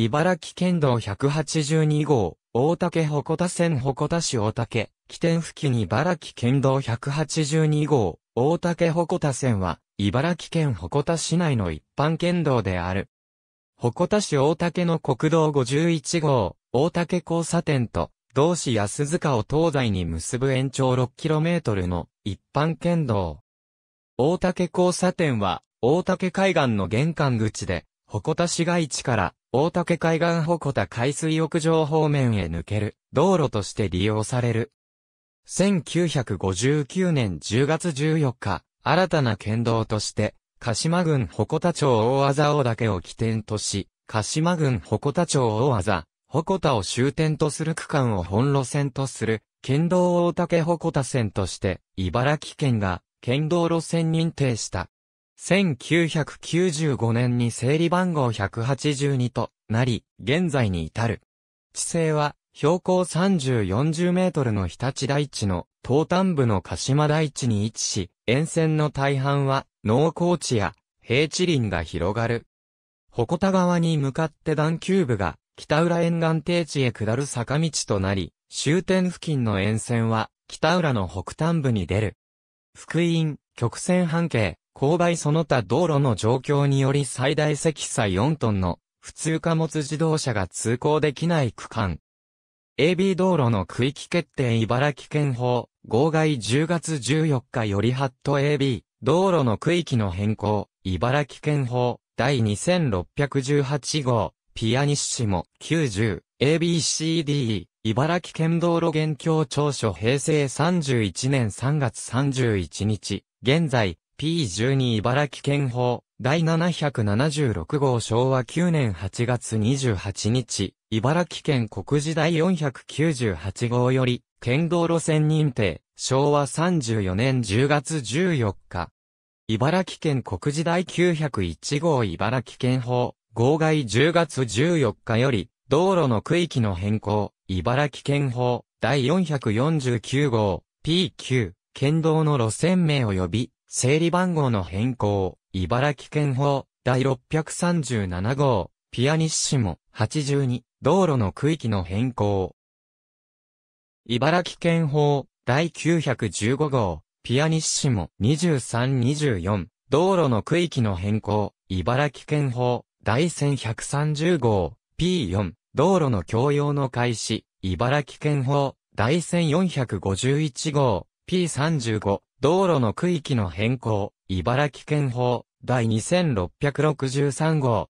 茨城県道182号、大竹鉾田線鉾田市大竹、起点付近茨城県道182号、大竹鉾田線は、茨城県鉾田市内の一般県道である。鉾田市大竹の国道51号、大竹交差点と、同市安塚を東西に結ぶ延長 6km の一般県道。大竹交差点は、大竹海岸の玄関口で、鉾田市街地から大竹海岸鉾田海水浴場方面へ抜ける道路として利用される。1959年10月14日、新たな県道として、鹿島郡鉾田町大和大岳を起点とし、鹿島郡鉾田町大和、鉾田を終点とする区間を本路線とする、県道大竹鉾田線として、茨城県が、県道路線認定した。1995年に整理番号182となり、現在に至る。地勢は、標高3040メートルの日立台地の東端部の鹿島台地に位置し、沿線の大半は農耕地や平地林が広がる。鉾田川に向かって段丘部が北浦沿岸低地へ下る坂道となり、終点付近の沿線は北浦の北端部に出る。福音、曲線半径、勾配その他道路の状況により最大積載4トンの普通貨物自動車が通行できない区間。AB 道路の区域決定茨城県法、号外10月14日よりハット AB、道路の区域の変更、茨城県法、第2618号、ピアニッシモ90、a b c d 茨城県道路現況調書平成31年3月31日、現在、P12 茨城県法第776号昭和9年8月28日、茨城県国時第498号より、県道路線認定、昭和34年10月14日。茨城県国時第901号茨城県法号外10月14日より、道路の区域の変更、茨城県法第449号 P9、県道の路線名及び整理番号の変更、茨城県法、第637号、ピアニッシモ、82、道路の区域の変更。茨城県法、第915号、ピアニッシモ、2324、道路の区域の変更、茨城県法、第1130号、P4、道路の共用の開始、茨城県法、第1451号、P35、道路の区域の変更、茨城県法、第2663号。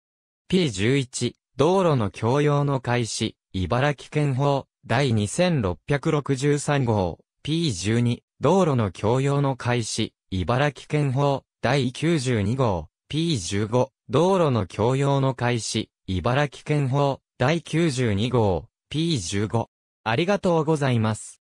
P11、道路の共用の開始、茨城県法、第2663号。P12、道路の共用の開始、茨城県法、第92号。P15、道路の共用の開始、茨城県法、第92号。P15。ありがとうございます。